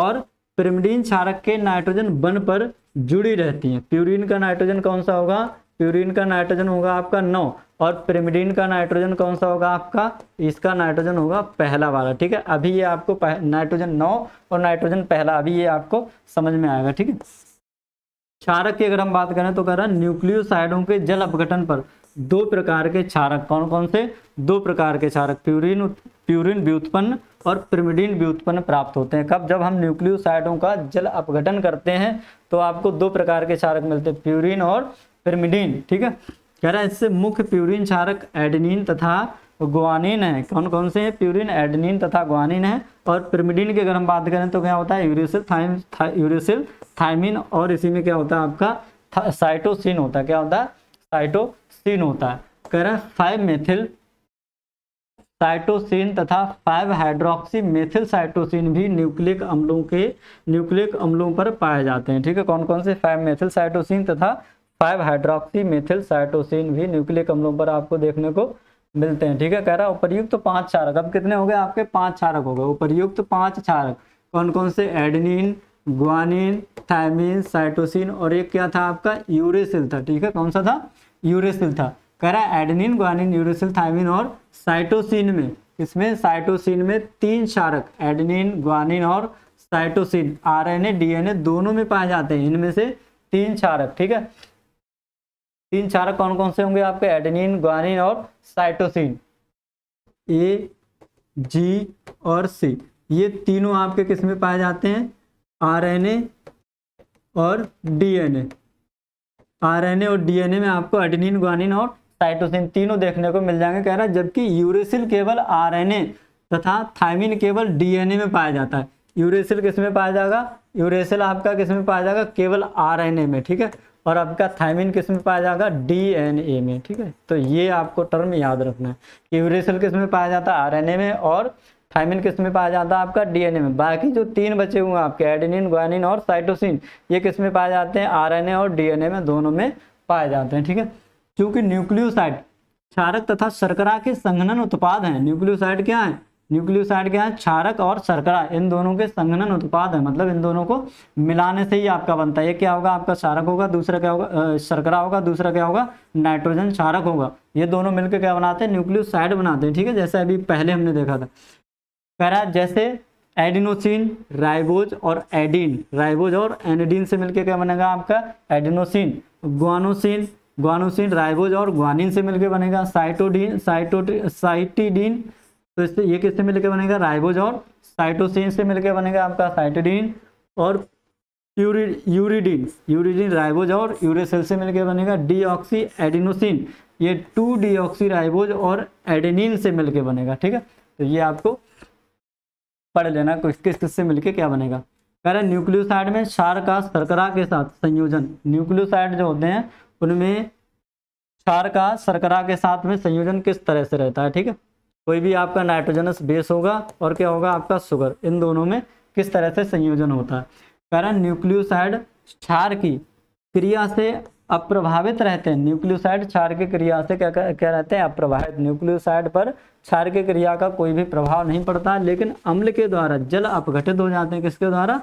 A: और प्रिमडीन क्षारक के नाइट्रोजन वन पर जुड़ी रहती हैं प्यूरिन का नाइट्रोजन कौन सा होगा प्यूरिन का नाइट्रोजन होगा आपका नौ और प्रेमिडिन का नाइट्रोजन कौन सा होगा आपका इसका नाइट्रोजन होगा पहला वाला ठीक है अभी ये आपको नाइट्रोजन नौ और नाइट्रोजन पहला अभी ये आपको समझ में आएगा ठीक है क्षारक की अगर हम बात करें तो कह रहा है न्यूक्लियोसाइडों के जल अपघटन पर दो प्रकार के क्षारक कौन कौन से दो प्रकार के क्षारक प्यूरिन प्यूरिन व्युत्पन्न और प्रिमिडिन व्युत्पन्न प्राप्त होते हैं कब जब हम न्यूक्लियोसाइडों का जल अपघटन करते हैं तो आपको दो प्रकार के क्षारक मिलते हैं प्यूरिन और प्रिमिडिन ठीक है कह रहा है इससे मुख्य प्यूरिन क्षारक एडनिन तथा ग्वानिन है कौन कौन से हैं प्यूरिन एडनिन तथा ग्वानिन है और प्रिमिडिन की अगर हम बात करें तो क्या होता है यूरिसिल थाइम था, यूरिसिल थाइमिन और इसी में क्या होता है आपका साइटोसिन होता है क्या होता है साइटो साइटोसिन होता है कह रहे हैं फाइव मेथिल साइटोसिन तथा फाइव हाइड्रोक्सी मेथिल साइटोसिन भी न्यूक्लिक अम्लों के न्यूक्लिक अम्लों पर पाए जाते हैं ठीक है कौन कौन से फाइव मेथिल साइटोसिन तथा फाइव हाइड्रोक्सी मेथिल साइटोसिन भी न्यूक्लिक अम्लों पर आपको देखने को मिलते हैं ठीक है कह रहा है उपरयुक्त तो पांच चारक अब कितने हो गए आपके पांच चारक हो गए उपरयुक्त तो पांच चारक कौन कौन से एडनिन ग्वानिन थायमिन साइटोसिन और एक क्या था आपका यूरेसिल था ठीक है कौन सा था यूरेसिल था करा एडनिन ग्वानिन यूरेसिल थायमिन और साइटोसिन में इसमें साइटोसिन में तीन क्षारक एडनिन ग्वानिन और साइटोसिन आरएनए डीएनए दोनों में पाए जाते हैं इनमें से तीन क्षारक ठीक है तीन क्षारक कौन कौन से होंगे आपके एडनिन ग्वानिन और साइटोसिन ए जी और सी ये तीनों आपके किस में पाए जाते हैं आरएनए और डीएनए आरएनए और डीएनए में आपको एडिनिन ग्वानिन और साइटोसिन तीनों देखने को मिल जाएंगे कह रहा है जबकि यूरेसिल केवल आरएनए तथा थायमिन केवल डीएनए में पाया जाता है यूरेसिल किस में पाया जाएगा यूरेसिल आपका किस में पाया जाएगा केवल ए में ठीक है और आपका थायमिन किस में पाया जाएगा ए में ठीक है तो ये आपको टर्म याद रखना है कि यूरेसिल किस में पाया जाता है ए में और थाइमिन किस में पाया जाता है आपका डीएनए में बाकी जो तीन बचे हुए हैं आपके एडिनिन ग्वानिन और साइटोसिन ये किस में पाए जाते हैं आरएनए और डीएनए में दोनों में पाए जाते हैं ठीक है क्योंकि न्यूक्लियोसाइड क्षारक तथा शर्करा के संघनन उत्पाद हैं न्यूक्लियोसाइड क्या है न्यूक्लियोसाइड क्या है क्षारक और शर्करा इन दोनों के संघनन उत्पाद है मतलब इन दोनों को मिलाने से ही आपका बनता है ये क्या होगा आपका क्षारक होगा दूसरा क्या होगा शर्करा होगा दूसरा क्या होगा नाइट्रोजन क्षारक होगा ये दोनों मिलकर क्या बनाते हैं न्यूक्लियोसाइड बनाते हैं ठीक है जैसे अभी पहले हमने देखा था है जैसे एडिनोसिन राइबोज और एडिन राइबोज और एनिडिन से मिलकर क्या बनेगा आपका एडिनोसिन ग्वानोसिन ग्वानोसिन राइबोज और ग्वानिन से मिलकर बनेगा साइटोडीन साइटो साइटिडीन तो इससे ये किससे मिलकर बनेगा राइबोज और साइटोसिन से मिलकर बनेगा आपका साइटोडीन और यूरि यूरिडीन यूरिडीन राइबोज और यूरेसेल से मिलकर बनेगा डीऑक्सी एडिनोसिन ये टू डीऑक्सी राइबोज और एडिनिन से मिलकर बनेगा ठीक है तो ये आपको पढ़ लेना किसके किससे मिलके क्या बनेगा कह रहे न्यूक्लियोसाइड में क्षार का सरकरा के साथ संयोजन न्यूक्लियोसाइड जो होते हैं उनमें क्षार का सरकरा के साथ में संयोजन किस तरह से रहता है ठीक है कोई भी आपका नाइट्रोजनस बेस होगा और क्या होगा आपका शुगर इन दोनों में किस तरह से संयोजन होता है कह रहा न्यूक्लियोसाइड क्षार की क्रिया से अप्रभावित रहते हैं न्यूक्लियोसाइड क्षार की क्रिया से क्या क्या रहते हैं अप्रभावित न्यूक्लियोसाइड पर क्षार की क्रिया का कोई भी प्रभाव नहीं पड़ता लेकिन अम्ल के द्वारा जल अपघटित हो जाते हैं किसके द्वारा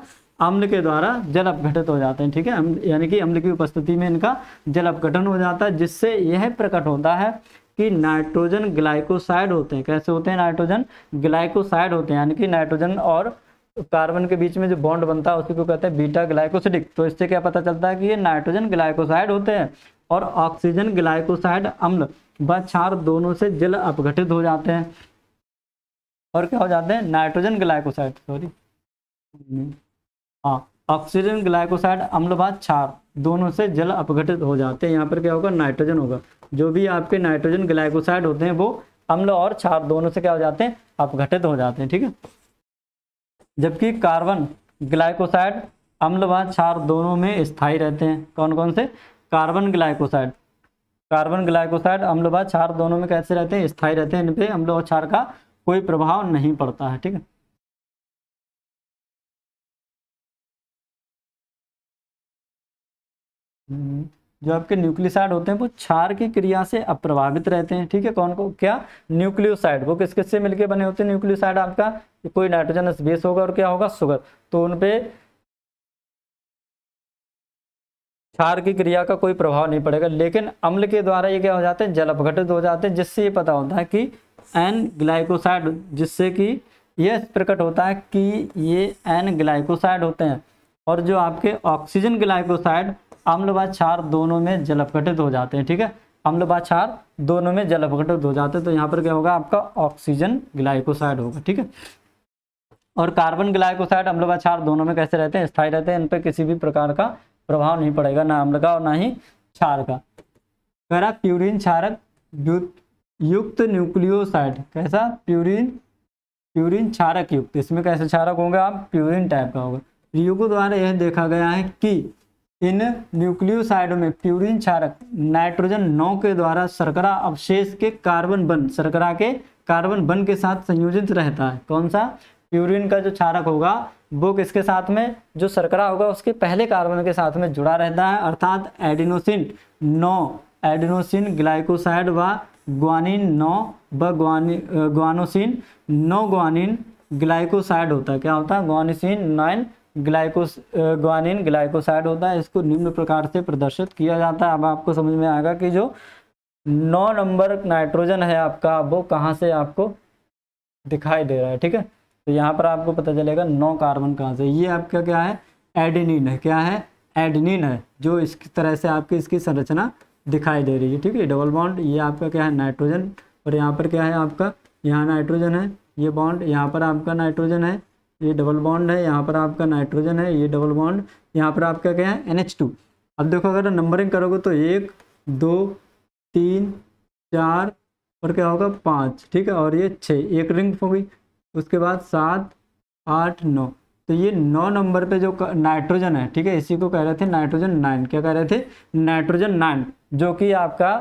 A: अम्ल के द्वारा जल अपघटित हो जाते हैं ठीक है यानी कि अम्ल की उपस्थिति में इनका जल अपघटन हो जाता है जिससे यह प्रकट होता है कि नाइट्रोजन ग्लाइकोसाइड होते हैं कैसे होते हैं नाइट्रोजन ग्लाइकोसाइड होते हैं यानी कि नाइट्रोजन और कार्बन के बीच में जो बॉन्ड बनता है उसी को कहते हैं बीटा ग्लाइकोसिडिक तो इससे क्या पता चलता है कि ये नाइट्रोजन ग्लाइकोसाइड होते हैं और ऑक्सीजन ग्लाइकोसाइड अम्ल व क्षार दोनों से जल अपघटित हो जाते हैं और क्या हो जाते हैं नाइट्रोजन ग्लाइकोसाइड सॉरी हाँ ऑक्सीजन ग्लाइकोसाइड अम्ल व क्षार दोनों से जल अपघटित हो जाते हैं यहाँ पर क्या होगा नाइट्रोजन होगा जो भी आपके नाइट्रोजन ग्लाइकोसाइड होते हैं वो अम्ल और क्षार दोनों से क्या हो जाते हैं अपघटित हो जाते हैं ठीक है जबकि कार्बन ग्लाइकोसाइड अम्ल व क्षार दोनों में स्थायी रहते हैं कौन कौन से कार्बन ग्लाइकोसाइड कार्बन ग्लाइकोसाइड अम्ल व क्षार दोनों में कैसे रहते हैं स्थाई रहते हैं इन पे अम्ल व क्षार का कोई प्रभाव नहीं पड़ता है ठीक है mm -hmm. जो आपके न्यूक्लियोसाइड होते हैं वो क्षार की क्रिया से अप्रभावित रहते हैं ठीक है कौन को क्या न्यूक्लियोसाइड वो किस किस से मिलकर बने होते हैं न्यूक्लियोसाइड आपका कोई नाइट्रोजनस बेस होगा और क्या होगा सुगर तो उनपे क्षार की क्रिया का कोई प्रभाव नहीं पड़ेगा लेकिन अम्ल के द्वारा ये क्या हो जाते हैं जल अपघटित हो जाते हैं जिससे ये पता होता है कि एन ग्लाइकोसाइड जिससे कि यह प्रकट होता है कि ये एन ग्लाइकोसाइड होते हैं और जो आपके ऑक्सीजन ग्लाइकोसाइड अम्ल क्षार दोनों में जल अपघटित हो जाते हैं ठीक है अम्ल क्षार दोनों में जल अपघटित हो जाते हैं तो यहाँ पर क्या होगा आपका ऑक्सीजन ग्लाइकोसाइड होगा ठीक है और कार्बन ग्लाइकोसाइड अम्ल क्षार दोनों में कैसे रहते हैं स्थायी रहते हैं इन पर किसी भी प्रकार का प्रभाव नहीं पड़ेगा ना अम्ल का और ना ही क्षार का करा प्यूरिन क्षारक युक्त न्यूक्लियोसाइड कैसा प्यूरिन प्यूरिन क्षारक युक्त इसमें कैसे क्षारक होंगे आप प्यूरिन टाइप का होगा प्रयोगों द्वारा यह देखा गया है कि इन न्यूक्लियोसाइड में प्यूरिन क्षारक नाइट्रोजन नौ के द्वारा सरकरा अवशेष के कार्बन बन सरकरा के कार्बन बन के साथ संयोजित रहता है कौन सा प्यूरिन का जो क्षारक होगा वो किसके साथ में जो सरकरा होगा उसके पहले कार्बन के साथ में जुड़ा रहता है अर्थात एडिनोसिन नौ एडिनोसिन ग्लाइकोसाइड व ग्वानिन नौ व ग्वानी ग्वानोसिन नौ ग्वानिन ग्लाइकोसाइड होता है क्या होता है ग्वानिसिन नाइन ग्लाइकोस ग्वानिन ग्लाइकोसाइड होता है इसको निम्न प्रकार से प्रदर्शित किया जाता है अब आपको समझ में आएगा कि जो नौ नंबर नाइट्रोजन है आपका वो कहाँ से आपको दिखाई दे रहा है ठीक है तो यहाँ पर आपको पता चलेगा नौ कार्बन कहाँ से ये आपका क्या है एडिनिन है क्या है एडिनिन है जो इस तरह से आपकी इसकी संरचना दिखाई दे रही है ठीक है डबल बॉन्ड ये आपका क्या है नाइट्रोजन और यहाँ पर क्या है आपका यहाँ नाइट्रोजन है ये बॉन्ड यहाँ पर आपका नाइट्रोजन है ये डबल बॉन्ड है यहाँ पर आपका नाइट्रोजन है ये डबल बॉन्ड यहाँ पर आपका क्या है एन एच टू अब देखो अगर नंबरिंग करोगे तो एक दो तीन चार और क्या होगा पाँच ठीक है और ये छः एक रिंग हो गई उसके बाद सात आठ नौ तो ये नौ नंबर पे जो नाइट्रोजन है ठीक है इसी को कह रहे थे नाइट्रोजन नाइन क्या कह रहे थे नाइट्रोजन नाइन जो कि आपका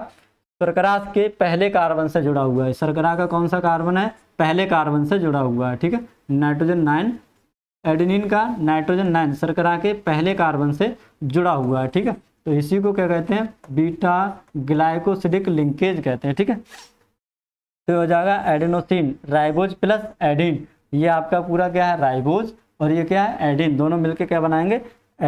A: सरकरास के पहले कार्बन से जुड़ा हुआ है सरकरा का कौन सा कार्बन है पहले कार्बन से जुड़ा हुआ है ठीक है नाइट्रोजन नाइन एडिनिन का नाइट्रोजन नाइन सरकरा के पहले कार्बन से जुड़ा हुआ है ठीक है तो इसी को क्या कहते हैं बीटा ग्लाइकोसिडिक लिंकेज कहते हैं ठीक है तो हो जाएगा एडिनोसिन राइबोज प्लस एडिन ये आपका पूरा क्या है राइबोज और ये क्या है एडिन दोनों मिलके क्या बनाएंगे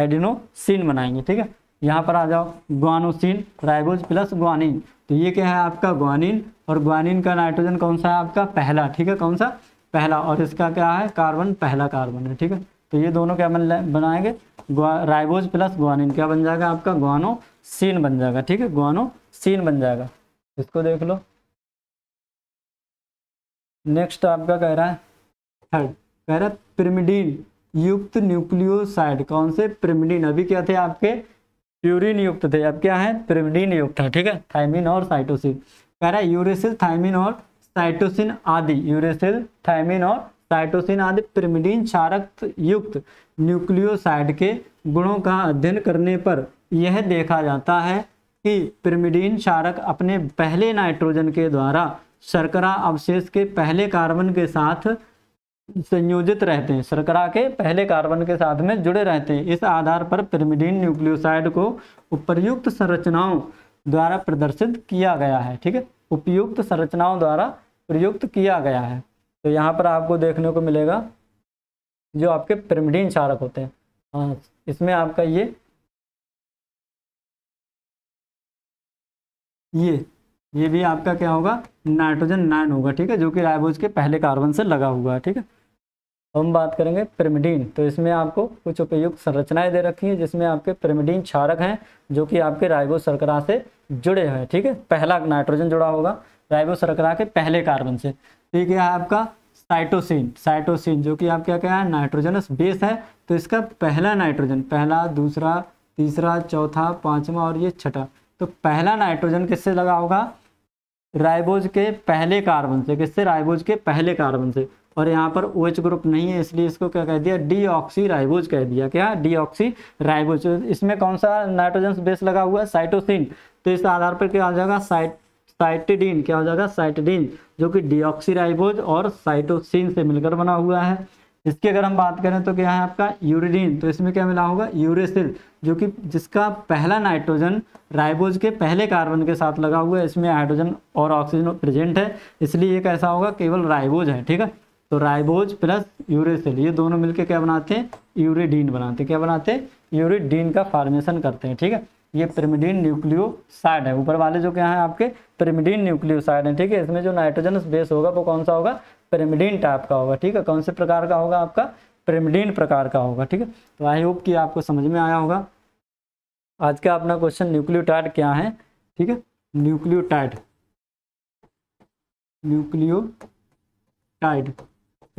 A: एडिनोसिन बनाएंगे ठीक है यहाँ पर आ जाओ ग्वानोसिन राइबोज प्लस ग्वानिन तो ये क्या है आपका ग्वानिन और ग्वानिन का नाइट्रोजन कौन सा है आपका पहला ठीक है कौन सा पहला और इसका क्या है कार्बन पहला कार्बन है ठीक है तो ये दोनों क्या बन बनाएंगे राइबोज प्लस ग्वानिन क्या बन जाएगा आपका ग्वानो सीन बन जाएगा ठीक है ग्वानो सीन बन जाएगा इसको देख लो नेक्स्ट आपका कह रहा है थर्ड कह रहा है प्रिमिडीन युक्त न्यूक्लियोसाइड कौन से प्रिमिडीन अभी क्या थे आपके प्यूरिन युक्त थे अब क्या है प्रिमिडीन युक्त है ठीक है थाइमिन और साइटोसिन कह रहा है यूरेसिल थाइमिन और साइटोसिन आदि यूरेसिल थायमिन और साइटोसिन आदि पिरिमिडीन क्षारक युक्त न्यूक्लियोसाइड के गुणों का अध्ययन करने पर यह देखा जाता है कि पिरिमिडीन क्षारक अपने पहले नाइट्रोजन के द्वारा शर्करा अवशेष के पहले कार्बन के साथ संयोजित रहते हैं शर्करा के पहले कार्बन के साथ में जुड़े रहते हैं इस आधार पर पिरिमिडीन न्यूक्लियोसाइड को उपयुक्त संरचनाओं द्वारा प्रदर्शित किया गया है ठीक है उपयुक्त संरचनाओं द्वारा प्रयुक्त किया गया है तो यहाँ पर आपको देखने को मिलेगा जो आपके पिरमिडीन क्षारक होते हैं हाँ इसमें आपका ये ये ये भी आपका क्या होगा नाइट्रोजन नाइन होगा ठीक है जो कि राइबोज के पहले कार्बन से लगा हुआ है ठीक है हम बात करेंगे पिरमिडीन तो इसमें आपको कुछ उपयुक्त संरचनाएं दे रखी हैं जिसमें आपके पिरमिडीन क्षारक हैं जो कि आपके राइबोज सरकरा से जुड़े हैं ठीक है थीके? पहला नाइट्रोजन जुड़ा होगा राइबोस रखा के पहले कार्बन से ठीक तो है आपका साइटोसिन साइटोसिन जो कि आप क्या कहें नाइट्रोजनस बेस है तो इसका पहला नाइट्रोजन पहला दूसरा तीसरा चौथा पांचवा और ये छठा तो पहला नाइट्रोजन किससे लगा होगा राइबोज के पहले कार्बन से किससे राइबोज के पहले कार्बन से और यहाँ पर ओ OH ग्रुप नहीं है इसलिए इसको क्या कह दिया डी ऑक्सी राइबोज कह दिया क्या डी ऑक्सी राइबोज इसमें कौन सा नाइट्रोजन बेस लगा हुआ है साइटोसिन तो इस आधार पर क्या हो जाएगा साइट साइटिडीन क्या हो जाएगा साइटिडीन जो कि डिऑक्सीराइबोज और साइटोसिन से मिलकर बना हुआ है इसकी अगर हम बात करें तो क्या है आपका यूरिडीन तो इसमें क्या मिला होगा यूरेसिल जो कि जिसका पहला नाइट्रोजन राइबोज के पहले कार्बन के साथ लगा हुआ है इसमें हाइड्रोजन और ऑक्सीजन प्रेजेंट है इसलिए ये कैसा होगा केवल राइबोज है ठीक है तो राइबोज प्लस यूरेसिल ये दोनों मिलकर क्या बनाते हैं यूरिडीन बनाते हैं क्या बनाते हैं यूरिडीन का फॉर्मेशन करते हैं ठीक है ये प्रिमिडीन न्यूक्लियोसाइड है ऊपर वाले जो क्या है आपके प्रिमिडीन न्यूक्लियोसाइड है ठीक है इसमें जो नाइट्रोजन बेस होगा वो कौन सा होगा पिरिमिडीन टाइप का होगा ठीक है कौन से प्रकार का होगा आपका पिरिमिडीन प्रकार का होगा ठीक है तो आई होप कि आपको समझ में आया होगा आज का अपना क्वेश्चन न्यूक्लियोटाइड क्या है ठीक है न्यूक्लियोटाइड न्यूक्लियोटाइड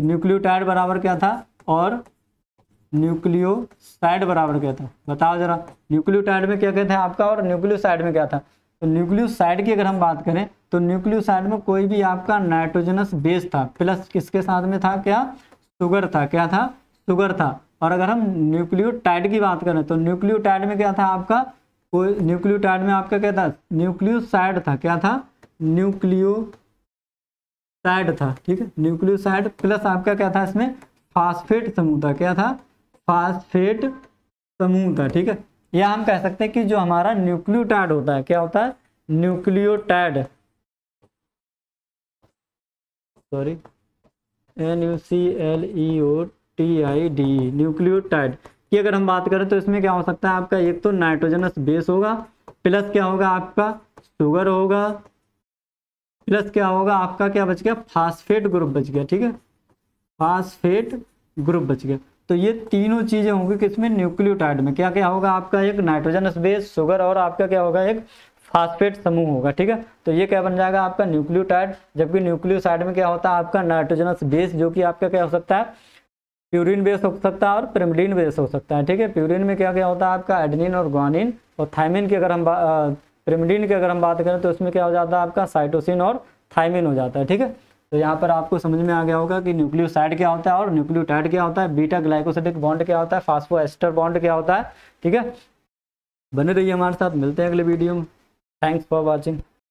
A: न्यूक्लियोटाइड बराबर क्या था और न्यूक्लियोसाइड बराबर क्या था बताओ जरा न्यूक्लियोटाइड में क्या कहते हैं आपका और न्यूक्लियोसाइड में क्या था तो न्यूक्लियोसाइड की अगर हम बात करें तो न्यूक्लियोसाइड में कोई भी आपका नाइट्रोजनस बेस था प्लस किसके साथ में था क्या शुगर था क्या था शुगर था और अगर हम न्यूक्लियोटाइड की बात करें तो न्यूक्लियोटाइड में क्या था आपका कोई न्यूक्लियोटाइड में आपका क्या था न्यूक्लियोसाइड था क्या था न्यूक्लियोसाइड था ठीक है न्यूक्लियोसाइड प्लस आपका क्या था इसमें फास्फेट समूह था क्या था फास्फेट समूह था ठीक है या हम कह सकते हैं कि जो हमारा न्यूक्लियोटाइड होता है क्या होता है nucleotide sorry N U C L E O T I D nucleotide की अगर हम बात करें तो इसमें क्या हो सकता है आपका एक तो नाइट्रोजनस बेस होगा प्लस क्या होगा आपका शुगर होगा प्लस क्या होगा आपका क्या बच गया फास्फेट ग्रुप बच गया ठीक है फास्फेट ग्रुप बच गया तो ये तीनों चीज़ें होंगी किसमें न्यूक्लियोटाइड में क्या क्या होगा आपका एक नाइट्रोजन बेस शुगर और आपका क्या होगा एक फास्फेट समूह होगा ठीक है तो ये क्या बन जाएगा आपका न्यूक्लियोटाइड जबकि न्यूक्लियोसाइड में क्या होता है आपका नाइट्रोजनस बेस जो कि आपका क्या हो सकता है प्यूरिन बेस हो सकता है और प्रेमडीन बेस हो सकता है ठीक है प्यूरिन में क्या क्या होता है आपका एडनिन और ग्वानिन और थाइमिन की अगर हम पिरमिडीन की अगर हम बात करें तो उसमें क्या हो जाता है आपका साइटोसिन और थाइमिन हो जाता है ठीक है तो यहाँ पर आपको समझ में आ गया होगा कि न्यूक्लियोसाइड क्या होता है और न्यूक्लियोटाइड क्या होता है बीटा ग्लाइकोसिडिक बॉन्ड क्या होता है फास्फो एस्टर बॉन्ड क्या होता है ठीक है बने रहिए हमारे साथ मिलते हैं अगले वीडियो में थैंक्स फॉर वॉचिंग